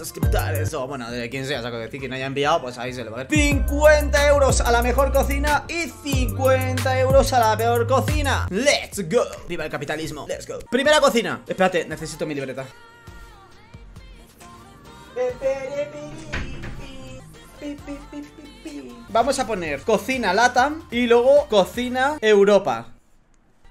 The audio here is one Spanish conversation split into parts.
suscriptores o bueno, de quien sea, saco sea, que quien haya enviado, pues ahí se lo va a ver. 50 euros a la mejor cocina y 50 euros a la peor cocina. ¡Let's go! ¡Viva el capitalismo! ¡Let's go! Primera cocina. Espérate, necesito mi libreta. Vamos a poner cocina LATAM y luego cocina Europa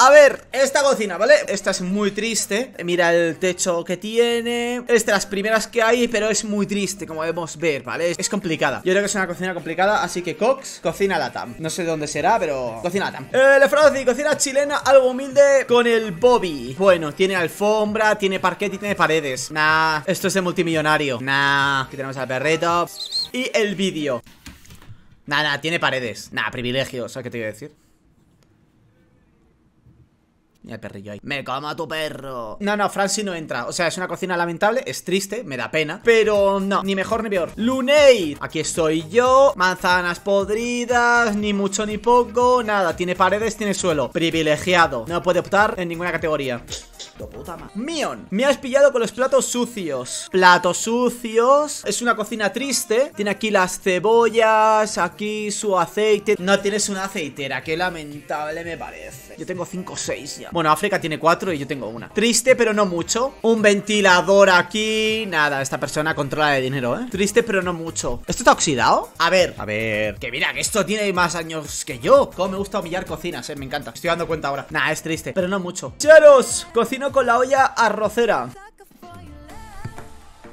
a ver, esta cocina, ¿vale? Esta es muy triste Mira el techo que tiene Es de las primeras que hay, pero es muy triste Como debemos ver, ¿vale? Es complicada Yo creo que es una cocina complicada, así que Cox Cocina Latam, no sé dónde será, pero Cocina Latam eh, la cocina chilena Algo humilde con el Bobby Bueno, tiene alfombra, tiene parquet y tiene paredes Nah, esto es de multimillonario Nah, aquí tenemos al perrito Y el vídeo Nada, nah, tiene paredes Nah, privilegios, ¿sabes qué te iba a decir? Y el perrillo ahí. Me a tu perro. No, no, Franci no entra. O sea, es una cocina lamentable, es triste, me da pena. Pero no, ni mejor ni peor. Lunei. Aquí estoy yo. Manzanas podridas, ni mucho ni poco. Nada, tiene paredes, tiene suelo. Privilegiado. No puede optar en ninguna categoría. Mion, me has pillado con los platos sucios. Platos sucios. Es una cocina triste. Tiene aquí las cebollas, aquí su aceite. No tienes una aceitera, qué lamentable me parece. Yo tengo 5 o 6 ya. Bueno, África tiene 4 y yo tengo una. Triste, pero no mucho. Un ventilador aquí. Nada, esta persona controla de dinero, ¿eh? Triste, pero no mucho. ¿Esto está oxidado? A ver, a ver. Que mira, que esto tiene más años que yo. Como me gusta humillar cocinas, ¿eh? Me encanta. Estoy dando cuenta ahora. Nada, es triste, pero no mucho. Charos, cocina Cocino con la olla arrocera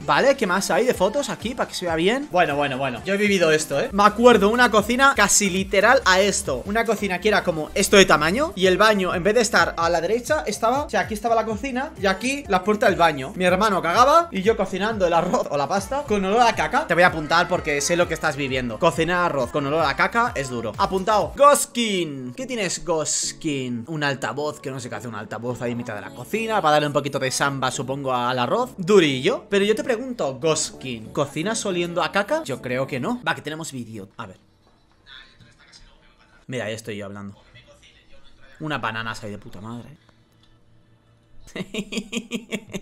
¿Vale? ¿Qué más hay de fotos aquí para que se vea bien? Bueno, bueno, bueno. Yo he vivido esto, ¿eh? Me acuerdo, una cocina casi literal a esto. Una cocina que era como esto de tamaño y el baño, en vez de estar a la derecha, estaba... O sea, aquí estaba la cocina y aquí la puerta del baño. Mi hermano cagaba y yo cocinando el arroz o la pasta con olor a caca. Te voy a apuntar porque sé lo que estás viviendo. Cocinar arroz con olor a caca es duro. Apuntado. Goskin. ¿Qué tienes, Goskin? Un altavoz, que no sé qué hace un altavoz ahí en mitad de la cocina para darle un poquito de samba, supongo, al arroz. Durillo. Pero yo te pregunto pregunto, Goskin, ¿cocinas oliendo a caca? Yo creo que no. Va, que tenemos vídeo. A ver. Mira, ahí estoy yo hablando. Una banana ahí de puta madre.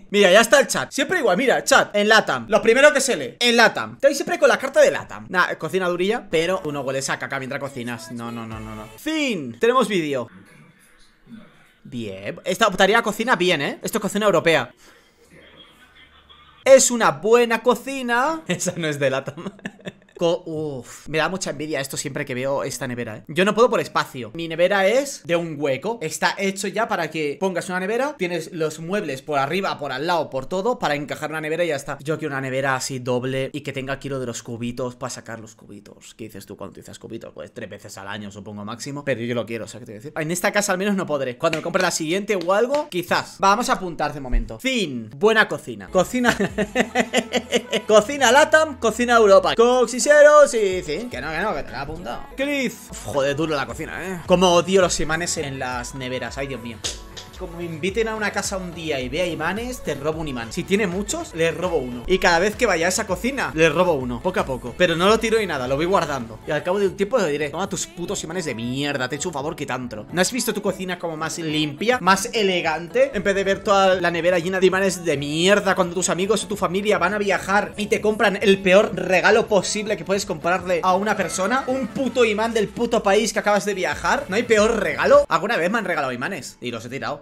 mira, ya está el chat. Siempre igual, mira, chat, en Latam. Lo primero que se lee, en Latam. Te siempre con la carta de Latam. Nah, cocina durilla, pero uno huele a caca mientras cocinas. No, no, no, no, no. Fin, tenemos vídeo. Bien, esta optaría cocina bien, ¿eh? Esto es cocina europea. Es una buena cocina. Esa no es de lata. Uf, me da mucha envidia esto siempre que veo esta nevera, ¿eh? Yo no puedo por espacio. Mi nevera es de un hueco. Está hecho ya para que pongas una nevera, tienes los muebles por arriba, por al lado, por todo, para encajar una nevera y ya está. Yo quiero una nevera así doble y que tenga Lo de los cubitos para sacar los cubitos. ¿Qué dices tú cuando dices cubitos? Pues tres veces al año, supongo, máximo. Pero yo lo quiero, ¿Sabes ¿qué te voy decir? En esta casa al menos no podré. Cuando me compre la siguiente o algo, quizás. Vamos a apuntar de momento. Fin. Buena cocina. Cocina... cocina Latam, cocina Europa. Coxis Sinceros, y... Sí, que no, que no, que te lo he apuntado. Chris. Joder, duro la cocina, ¿eh? Como odio los imanes en las neveras. Ay, Dios mío como me inviten a una casa un día y vea imanes, te robo un imán. Si tiene muchos, le robo uno. Y cada vez que vaya a esa cocina, le robo uno, poco a poco. Pero no lo tiro y nada, lo voy guardando. Y al cabo de un tiempo le diré, toma tus putos imanes de mierda, te he hecho un favor tanto. ¿No has visto tu cocina como más limpia, más elegante? En vez de ver toda la nevera llena de imanes de mierda cuando tus amigos o tu familia van a viajar y te compran el peor regalo posible que puedes comprarle a una persona, un puto imán del puto país que acabas de viajar. ¿No hay peor regalo? Alguna vez me han regalado imanes y los he tirado.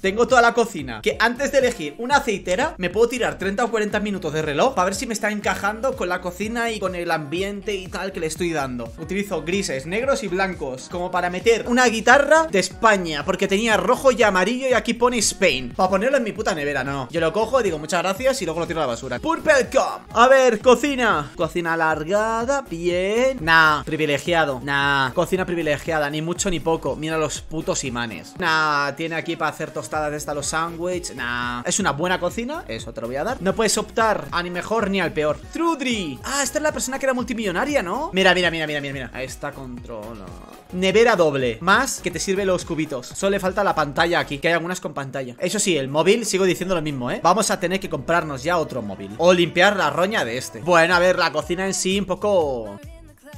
tengo toda la cocina Que antes de elegir una aceitera Me puedo tirar 30 o 40 minutos de reloj Para ver si me está encajando con la cocina Y con el ambiente y tal que le estoy dando Utilizo grises, negros y blancos Como para meter una guitarra de España Porque tenía rojo y amarillo Y aquí pone Spain Para ponerlo en mi puta nevera, no Yo lo cojo, digo muchas gracias Y luego lo tiro a la basura Purple A ver, cocina Cocina alargada, bien Nah, privilegiado Nah, cocina privilegiada Ni mucho ni poco Mira los putos imanes Nah, tiene aquí para hacer tostadas desta de los sándwiches. Nah. Es una buena cocina, eso te lo voy a dar. No puedes optar a ni mejor ni al peor. ¡Trudri! Ah, esta es la persona que era multimillonaria, ¿no? Mira, mira, mira, mira, mira, mira. Ahí está controlado Nevera doble. Más que te sirve los cubitos. Solo le falta la pantalla aquí, que hay algunas con pantalla. Eso sí, el móvil, sigo diciendo lo mismo, ¿eh? Vamos a tener que comprarnos ya otro móvil. O limpiar la roña de este. Bueno, a ver, la cocina en sí un poco...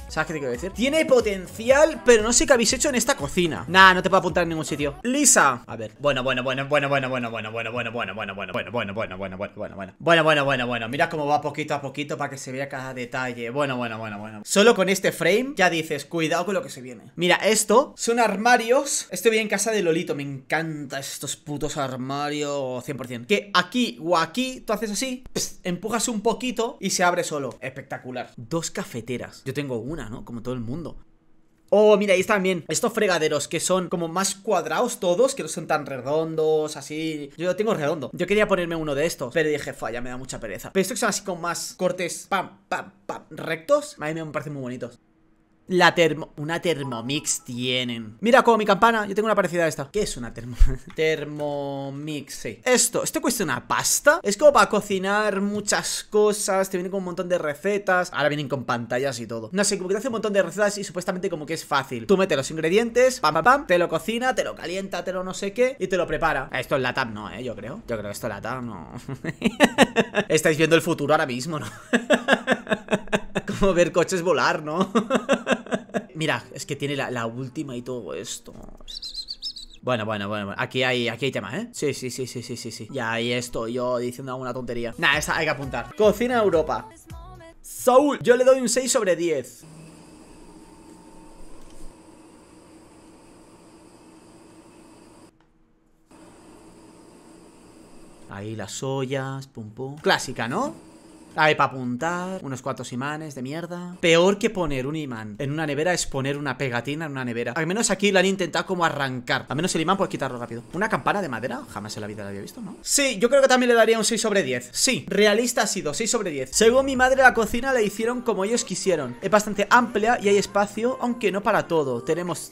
¿Sabes qué te quiero decir? Tiene potencial, pero no sé qué habéis hecho en esta cocina. Nah, no te puedo apuntar en ningún sitio. Lisa. A ver. Bueno, bueno, bueno, bueno, bueno, bueno, bueno, bueno, bueno, bueno, bueno, bueno, bueno, bueno, bueno, bueno, bueno, bueno, bueno. Bueno, bueno, bueno, bueno. Mira cómo va poquito a poquito para que se vea cada detalle. Bueno, bueno, bueno, bueno. Solo con este frame ya dices, cuidado con lo que se viene. Mira, esto son armarios. Estoy bien en casa de Lolito. Me encanta estos putos armarios 100%. Que aquí o aquí tú haces así, empujas un poquito y se abre solo. Espectacular. Dos cafeteras. Yo tengo una, ¿no? Como todo el mundo. Oh, mira, ahí están bien. Estos fregaderos que son como más cuadrados todos, que no son tan redondos, así. Yo lo tengo redondo. Yo quería ponerme uno de estos, pero dije, falla, me da mucha pereza. Pero estos que son así con más cortes, pam, pam, pam, rectos, a mí me parecen muy bonitos. La termo... Una Thermomix tienen Mira como mi campana, yo tengo una parecida a esta ¿Qué es una termomix Thermomix, sí Esto, esto cuesta una pasta Es como para cocinar muchas cosas Te vienen con un montón de recetas Ahora vienen con pantallas y todo No sé, como que te hace un montón de recetas y supuestamente como que es fácil Tú mete los ingredientes, pam pam pam Te lo cocina, te lo calienta, te lo no sé qué Y te lo prepara Esto es la tab no, eh, yo creo Yo creo que esto es la tab no Estáis viendo el futuro ahora mismo, ¿no? como ver coches volar, ¿no? Mira, es que tiene la, última y todo esto. Bueno, bueno, bueno, Aquí hay, aquí tema, ¿eh? Sí, sí, sí, sí, sí, sí, sí. Ya, ahí estoy yo diciendo alguna tontería. Nada, esa hay que apuntar. Cocina Europa. Soul, yo le doy un 6 sobre 10. Ahí las ollas, pum pum. Clásica, ¿no? Hay para apuntar, unos cuantos imanes de mierda. Peor que poner un imán en una nevera es poner una pegatina en una nevera. Al menos aquí la han intentado como arrancar. Al menos el imán puede quitarlo rápido. Una campana de madera, jamás en la vida la había visto, ¿no? Sí, yo creo que también le daría un 6 sobre 10. Sí, realista ha sido, 6 sobre 10. Según mi madre, la cocina la hicieron como ellos quisieron. Es bastante amplia y hay espacio, aunque no para todo. Tenemos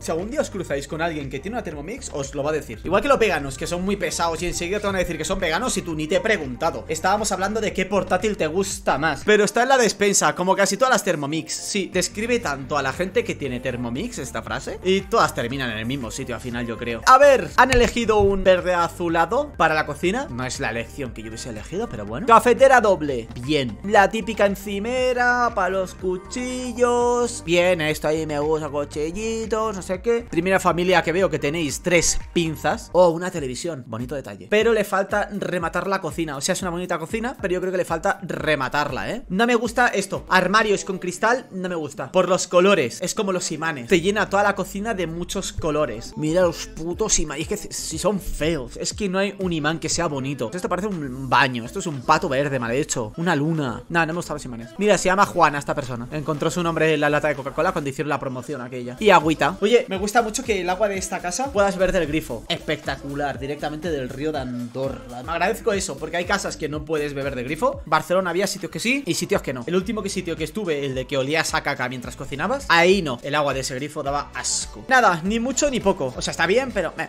si algún día os cruzáis con alguien que tiene una Thermomix, os lo va a decir. Igual que los veganos, que son muy pesados y enseguida te van a decir que son veganos y tú ni te he preguntado. Estábamos hablando de qué portátil te gusta más. Pero está en la despensa, como casi todas las Thermomix. Sí, describe tanto a la gente que tiene Thermomix esta frase. Y todas terminan en el mismo sitio al final, yo creo. A ver, han elegido un verde azulado para la cocina. No es la elección que yo hubiese elegido, pero bueno. Cafetera doble, bien. La típica encimera para los cuchillos. Bien, esto ahí me gusta, cuchillitos, sé qué. Primera familia que veo que tenéis tres pinzas. O una televisión, bonito detalle. Pero le falta rematar la cocina. O sea, es una bonita cocina, pero yo creo que le falta rematarla, ¿eh? No me gusta esto. Armarios con cristal, no me gusta. Por los colores, es como los imanes. Te llena toda la cocina de muchos colores. Mira los putos imanes. Es que si son feos. Es que no hay un imán que sea bonito. Esto parece un baño. Esto es un pato verde, mal hecho. Una luna. Nada, no hemos estado los imanes. Mira, se llama Juana esta persona. Encontró su nombre en la lata de Coca-Cola cuando hicieron la promoción aquella. Y agüita. Oye, me gusta mucho que el agua de esta casa puedas ver del grifo. Espectacular, directamente del río de Andorra. Me agradezco eso, porque hay casas que no puedes beber de grifo. Barcelona había sitios que sí y sitios que no. El último sitio que estuve, el de que olías a caca mientras cocinabas, ahí no. El agua de ese grifo daba asco. Nada, ni mucho ni poco. O sea, está bien, pero... me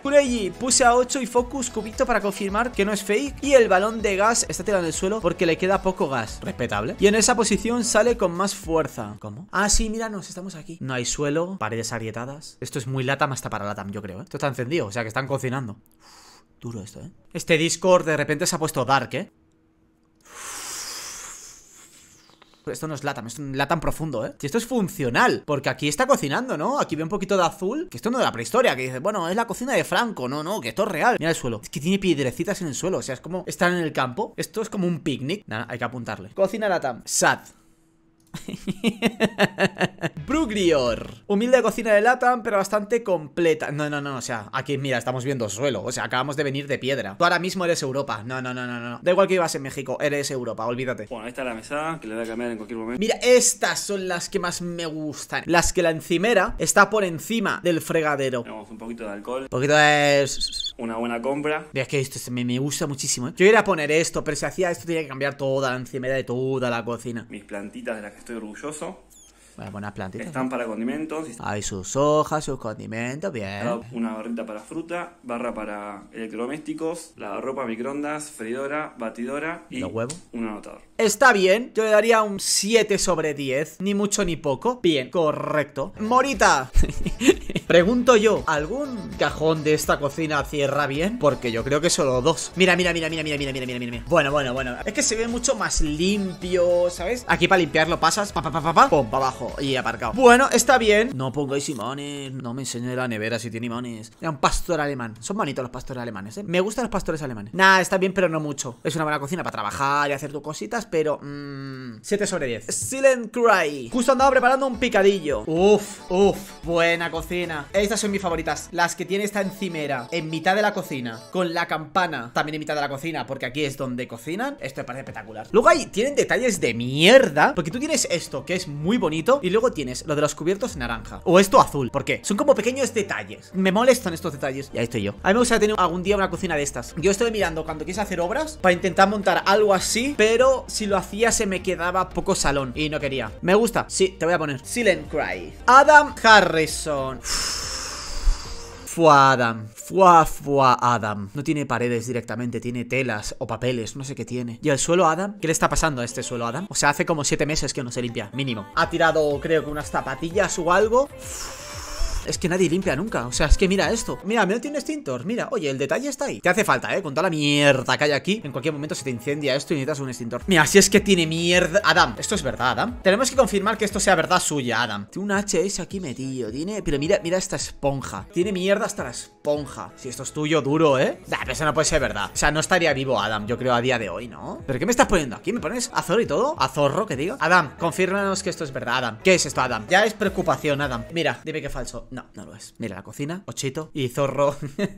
puse a 8 y Focus cubito para confirmar que no es fake. Y el balón de gas está tirado en el suelo porque le queda poco gas. Respetable. Y en esa posición sale con más fuerza. ¿Cómo? Ah, sí, míranos, estamos aquí. No hay suelo, paredes agrietadas. Esto es muy Latam hasta para Latam, yo creo, ¿eh? Esto está encendido, o sea que están cocinando. duro esto, ¿eh? Este Discord de repente se ha puesto dark, ¿eh? Esto no es latam, es un latam profundo, ¿eh? Si esto es funcional, porque aquí está cocinando, ¿no? Aquí ve un poquito de azul, que esto no es la prehistoria, que dice, bueno, es la cocina de Franco, no, no, que esto es real. Mira el suelo, es que tiene piedrecitas en el suelo, o sea, es como estar en el campo. Esto es como un picnic. Nada, hay que apuntarle. Cocina latam. Sad. Brugrior. Humilde cocina de lata, pero bastante completa. No, no, no, o sea, aquí, mira, estamos viendo suelo. O sea, acabamos de venir de piedra. Tú ahora mismo eres Europa. No, no, no, no, no. Da igual que ibas en México, eres Europa, olvídate. Bueno, esta es la mesa, que le da a cambiar en cualquier momento. Mira, estas son las que más me gustan. Las que la encimera está por encima del fregadero. un poquito de alcohol. Un poquito de una buena compra. Veas que esto se me, me, gusta muchísimo. ¿eh? Yo iba a poner esto, pero si hacía esto, tenía que cambiar toda la encimera de toda la cocina. Mis plantitas de las que estoy orgulloso buenas plantitas. Están para condimentos. Hay sus hojas, sus condimentos, bien. Una barrita para fruta, barra para electrodomésticos, ropa microondas, freidora, batidora y ¿Los un anotador. Está bien, yo le daría un 7 sobre 10, ni mucho ni poco. Bien, correcto. Morita, pregunto yo, ¿algún cajón de esta cocina cierra bien? Porque yo creo que solo dos. Mira, mira, mira, mira, mira, mira, mira, mira, mira. Bueno, bueno, bueno. Es que se ve mucho más limpio, ¿sabes? Aquí para limpiarlo pasas, pa, pa, pa, pa, pa, pum, pa abajo. Y aparcado Bueno, está bien No pongáis imanes No me enseñe la nevera si tiene imanes Era un pastor alemán Son bonitos los pastores alemanes, ¿eh? Me gustan los pastores alemanes Nah, está bien, pero no mucho Es una buena cocina para trabajar y hacer tus cositas Pero... Mmm, 7 sobre 10 Silent Cry Justo andaba preparando un picadillo Uf, uf Buena cocina Estas son mis favoritas Las que tiene esta encimera En mitad de la cocina Con la campana También en mitad de la cocina Porque aquí es donde cocinan Esto me parece espectacular Luego ahí tienen detalles de mierda Porque tú tienes esto Que es muy bonito y luego tienes lo de los cubiertos naranja o esto azul. ¿Por qué? Son como pequeños detalles. Me molestan estos detalles. Y ahí estoy yo. A mí me gustaría tener algún día una cocina de estas. Yo estoy mirando cuando quise hacer obras para intentar montar algo así, pero si lo hacía se me quedaba poco salón y no quería. Me gusta. Sí, te voy a poner Silent Cry. Adam Harrison. Fua Adam. Fua, fua Adam. No tiene paredes directamente, tiene telas o papeles, no sé qué tiene. ¿Y el suelo Adam? ¿Qué le está pasando a este suelo Adam? O sea, hace como siete meses que no se limpia, mínimo. Ha tirado, creo que unas zapatillas o algo es que nadie limpia nunca. O sea, es que mira esto. Mira, me tiene extintor. Mira, oye, el detalle está ahí. Te hace falta, ¿eh? Con toda la mierda que hay aquí, en cualquier momento se te incendia esto y necesitas un extintor. Mira, si es que tiene mierda. Adam, esto es verdad, Adam. Tenemos que confirmar que esto sea verdad suya, Adam. Tiene un HS aquí metido. Tiene. Pero mira, mira esta esponja. Tiene mierda hasta la esponja. Si esto es tuyo, duro, ¿eh? Nah, pero eso no puede ser verdad. O sea, no estaría vivo Adam, yo creo, a día de hoy, ¿no? ¿Pero qué me estás poniendo aquí? ¿Me pones azor y todo? ¿A zorro, que digo? Adam, confírmanos que esto es verdad, Adam. ¿Qué es esto, Adam? Ya es preocupación, Adam. Mira, dime que falso. No, no lo es. Mira, la cocina, ochito. Y Zorro.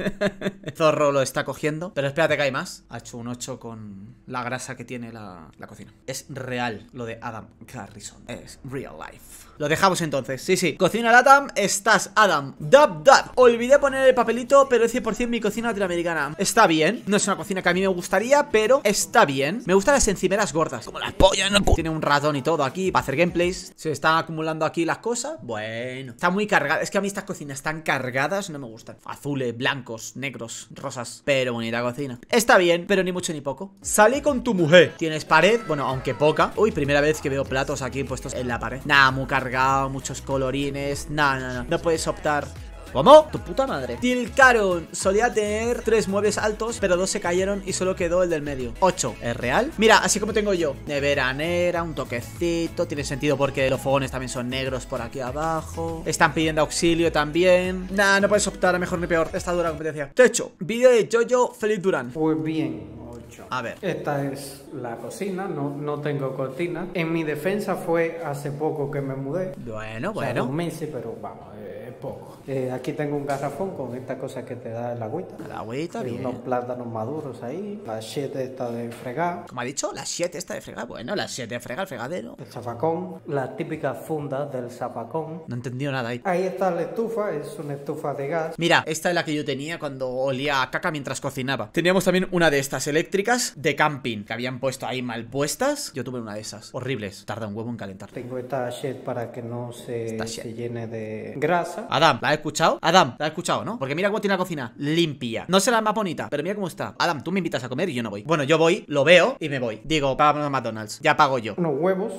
Zorro lo está cogiendo. Pero espérate que hay más. Ha hecho un ocho con la grasa que tiene la, la cocina. Es real lo de Adam Garrison. Es real life. Lo dejamos entonces, sí, sí Cocina Latam, estás Adam Dab, dab Olvidé poner el papelito, pero es 100% mi cocina latinoamericana Está bien, no es una cocina que a mí me gustaría, pero está bien Me gustan las encimeras gordas, como las pollas no Tiene un ratón y todo aquí para hacer gameplays Se están acumulando aquí las cosas, bueno Está muy cargada, es que a mí estas cocinas están cargadas no me gustan Azules, blancos, negros, rosas Pero bonita cocina Está bien, pero ni mucho ni poco Salí con tu mujer Tienes pared, bueno, aunque poca Uy, primera vez que veo platos aquí puestos en la pared Nada, muy cargada muchos colorines. No, no, no. No puedes optar ¿Cómo? Tu puta madre. Tilcaron solía tener tres muebles altos, pero dos se cayeron y solo quedó el del medio. Ocho ¿Es real? Mira, así como tengo yo. Nevera nera un toquecito. Tiene sentido porque los fogones también son negros por aquí abajo. Están pidiendo auxilio también. Nah, no puedes optar a mejor ni peor. Esta dura competencia. Techo. Vídeo de Jojo Felipe Durán. Muy pues bien. A ver. Esta es la cocina, no, no tengo cortina. En mi defensa fue hace poco que me mudé. Bueno, bueno. O sea, y pero vamos, eh, poco. Eh, aquí tengo un garrafón con esta cosa que te da el agüita. La agüita, eh, bien. Unos plátanos maduros ahí, la siete está de fregar. Como ha dicho, la siete está de fregar. Bueno, la siete de fregar, el fregadero. El zapacón, las típicas fundas del zapacón. No he entendido nada ahí. Ahí está la estufa, es una estufa de gas. Mira, esta es la que yo tenía cuando olía a caca mientras cocinaba. Teníamos también una de estas eléctricas de camping que habían puesto ahí mal puestas. Yo tuve una de esas. Horribles. Tarda un huevo en calentar. Tengo esta shed para que no se llene de grasa Adam, ¿la has escuchado? Adam, ¿la has escuchado, no? Porque mira cómo tiene la cocina. Limpia. No será más bonita, pero mira cómo está. Adam, tú me invitas a comer y yo no voy. Bueno, yo voy, lo veo y me voy. Digo, vamos a McDonald's. Ya pago yo. Unos huevos,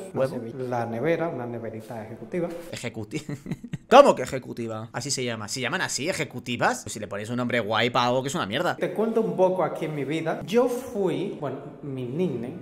la nevera, una neverita ejecutiva. Ejecutiva. ¿Cómo que ejecutiva? Así se llama. ¿Se llaman así, ejecutivas? Pues si le pones un nombre guay para algo que es una mierda. Te cuento un poco aquí en mi vida. Yo fui, bueno, mi nickname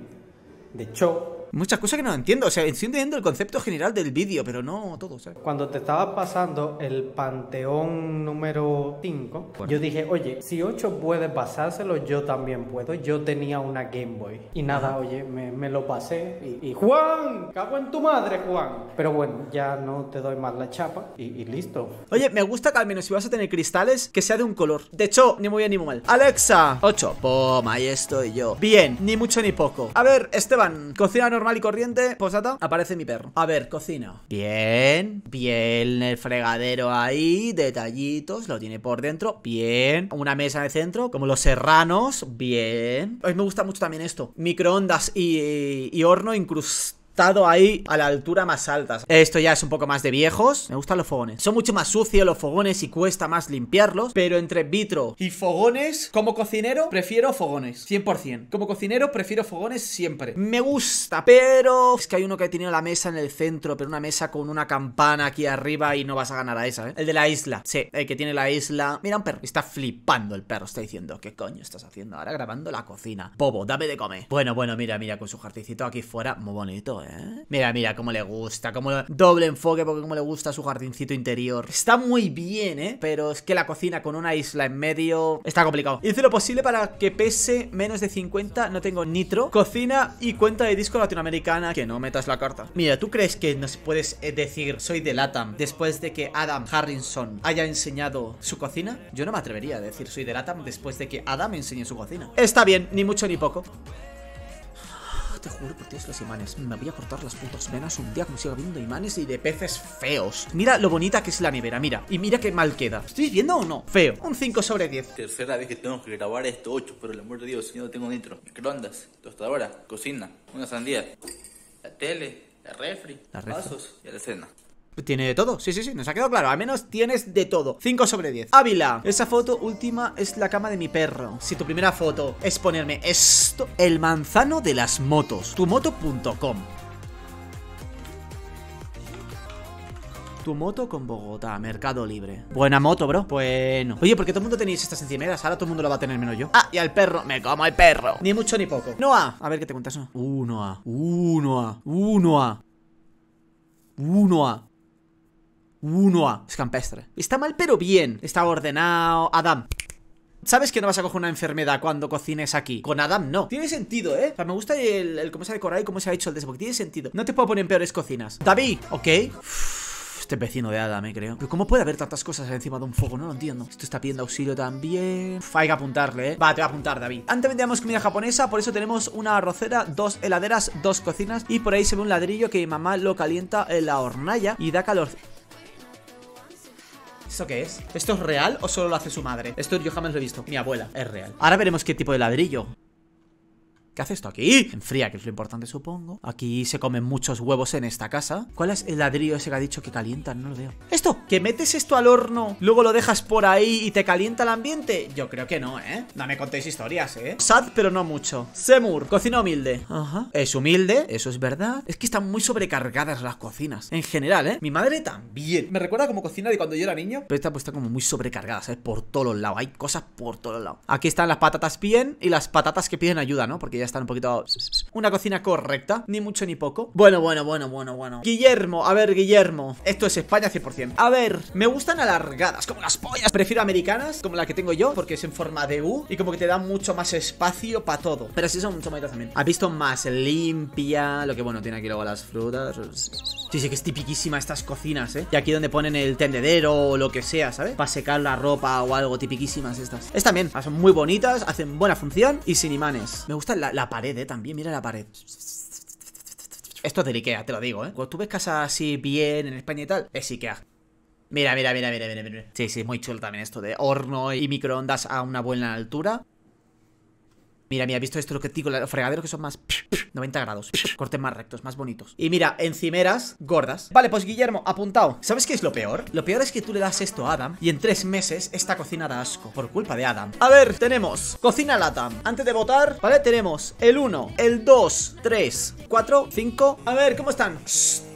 de Cho muchas cosas que no entiendo. O sea, estoy entendiendo el concepto general del vídeo, pero no todo, ¿sabes? Cuando te estaba pasando el panteón número 5, yo dije, oye, si 8 puede pasárselo, yo también puedo. Yo tenía una Game Boy. Y nada, oye, me, lo pasé. Y, Juan, cago en tu madre, Juan. Pero bueno, ya no te doy más la chapa y, y listo. Oye, me gusta que al menos si vas a tener cristales, que sea de un color. De hecho, ni muy bien ni muy mal. Alexa, 8. Poma, ahí estoy yo. Bien, ni mucho ni poco. A ver, Esteban, cocina normal y corriente, posata, aparece mi perro. A ver, cocina. Bien, bien el fregadero ahí, detallitos, lo tiene por dentro, bien. Una mesa de centro, como los serranos, bien. A mí me gusta mucho también esto. Microondas y, y horno incrustado ahí a la altura más alta. Esto ya es un poco más de viejos. Me gustan los fogones. Son mucho más sucios los fogones y cuesta más limpiarlos. Pero entre vitro y fogones, como cocinero, prefiero fogones. 100%. Como cocinero, prefiero fogones siempre. Me gusta, pero es que hay uno que tiene la mesa en el centro, pero una mesa con una campana aquí arriba y no vas a ganar a esa, ¿eh? El de la isla. Sí, el que tiene la isla. Mira un perro. Está flipando el perro. Está diciendo, ¿qué coño estás haciendo ahora grabando la cocina? Bobo, dame de comer. Bueno, bueno, mira, mira, con su jarticito aquí fuera. Muy bonito, ¿eh? Mira, mira cómo le gusta, como doble enfoque porque cómo le gusta su jardincito interior. Está muy bien, ¿eh? Pero es que la cocina con una isla en medio está complicado. Hice lo posible para que pese menos de 50, no tengo nitro, cocina y cuenta de disco latinoamericana, que no metas la carta. Mira, ¿tú crees que nos puedes eh, decir soy de LATAM después de que Adam Harrison haya enseñado su cocina? Yo no me atrevería a decir soy de LATAM después de que Adam enseñe su cocina. Está bien, ni mucho ni poco te juro por Dios los imanes. Me voy a cortar las putas venas un día como siga viendo imanes y de peces feos. Mira lo bonita que es la nevera, mira. Y mira qué mal queda. ¿Estoy viendo o no? Feo. Un 5 sobre 10. Tercera vez que tengo que grabar esto, 8, pero el amor de Dios, si no tengo dentro. Microondas, tostadora, cocina, una sandía, la tele, la refri, los vasos y la cena. Tiene de todo, sí, sí, sí, nos ha quedado claro Al menos tienes de todo, 5 sobre 10 Ávila, esa foto última es la cama de mi perro Si tu primera foto es ponerme esto El manzano de las motos Tumoto.com Tu moto con Bogotá, Mercado Libre Buena moto, bro Bueno Oye, ¿por qué todo el mundo tenéis estas encimeras? Ahora todo el mundo lo va a tener menos yo Ah, y al perro Me como el perro Ni mucho ni poco Noah A ver qué te cuentas no. Uh, Noah Uh, Noah Uh, Noah Uh, uno a es campestre. Está mal, pero bien. Está ordenado. Adam. Sabes que no vas a coger una enfermedad cuando cocines aquí. Con Adam no. Tiene sentido, ¿eh? me gusta el, cómo se ha decorado y cómo se ha hecho el desboque. Tiene sentido. No te puedo poner en peores cocinas. David, ok. este vecino de Adam, eh, creo. Pero ¿cómo puede haber tantas cosas encima de un fuego? No lo entiendo. Esto está pidiendo auxilio también. hay que apuntarle, eh. Va, te voy a apuntar, David. Antes vendíamos comida japonesa, por eso tenemos una arrocera, dos heladeras, dos cocinas. Y por ahí se ve un ladrillo que mi mamá lo calienta en la hornalla y da calor. ¿Esto qué es? ¿Esto es real o solo lo hace su madre? Esto yo jamás lo he visto. Mi abuela, es real. Ahora veremos qué tipo de ladrillo. ¿Qué hace esto aquí? Enfría, que es lo importante, supongo. Aquí se comen muchos huevos en esta casa. ¿Cuál es el ladrillo ese que ha dicho que calienta? No lo veo. ¿Esto? ¿Que metes esto al horno, luego lo dejas por ahí y te calienta el ambiente? Yo creo que no, ¿eh? No me contéis historias, ¿eh? Sad, pero no mucho. Semur, cocina humilde. Ajá. Es humilde, eso es verdad. Es que están muy sobrecargadas las cocinas. En general, ¿eh? Mi madre también. Me recuerda como cocina de cuando yo era niño. Pero esta pues está como muy sobrecargada, ¿sabes? ¿eh? Por todos lados. Hay cosas por todos lados. Aquí están las patatas bien y las patatas que piden ayuda, ¿no? Porque ya están un poquito... Una cocina correcta, ni mucho ni poco Bueno, bueno, bueno, bueno, bueno Guillermo, a ver, Guillermo Esto es España 100% A ver, me gustan alargadas, como las pollas Prefiero americanas, como la que tengo yo Porque es en forma de U Y como que te da mucho más espacio para todo Pero sí son mucho bonitas también Ha visto más limpia Lo que bueno, tiene aquí luego las frutas Sí, sí que es tipiquísima estas cocinas, ¿eh? Y aquí donde ponen el tendedero o lo que sea, ¿sabes? Para secar la ropa o algo, tipiquísimas estas Estas también, son muy bonitas, hacen buena función y sin imanes Me gustan las la, pared, eh, también, mira la pared. Esto es del Ikea, te lo digo, ¿eh? Cuando tú ves casa así bien en España y tal, es Ikea. Mira, mira, mira, mira, mira, mira. Sí, sí, muy chulo también esto de horno y microondas a una buena altura. Mira, mira, visto esto lo que digo, los fregaderos que son más 90 grados, Corten más rectos, más bonitos. Y mira, encimeras gordas. Vale, pues Guillermo, apuntado. ¿Sabes qué es lo peor? Lo peor es que tú le das esto a Adam y en tres meses esta cocina da asco por culpa de Adam. A ver, tenemos cocina Latam. Antes de votar, ¿vale? Tenemos el 1, el 2, 3, 4, 5. A ver, ¿cómo están?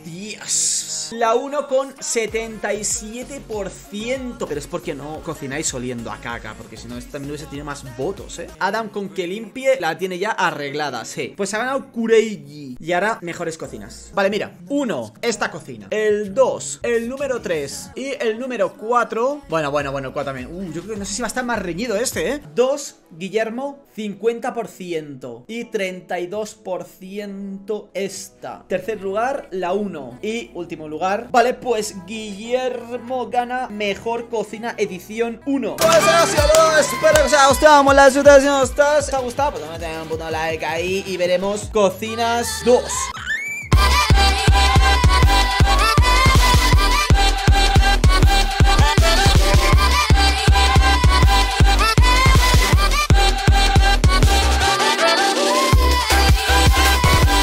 Dios la 1 con 77%. Pero es porque no cocináis oliendo a caca, porque si no, esta también hubiese tenido más votos, ¿eh? Adam con que limpie la tiene ya arreglada, sí. Pues ha ganado Kureiji y ahora, mejores cocinas. Vale, mira. 1, esta cocina. El 2, el número 3 y el número 4. Bueno, bueno, bueno, 4 también. Uh, yo creo que no sé si va a estar más reñido este, ¿eh? 2, Guillermo, 50% y 32% esta. Tercer lugar, la 1 y último lugar lugar Vale, pues Guillermo gana Mejor Cocina Edición 1 Pues así espero que os haya gustado Vamos la situación, si os ha gustado Pues dame un puto like ahí y veremos Cocinas 2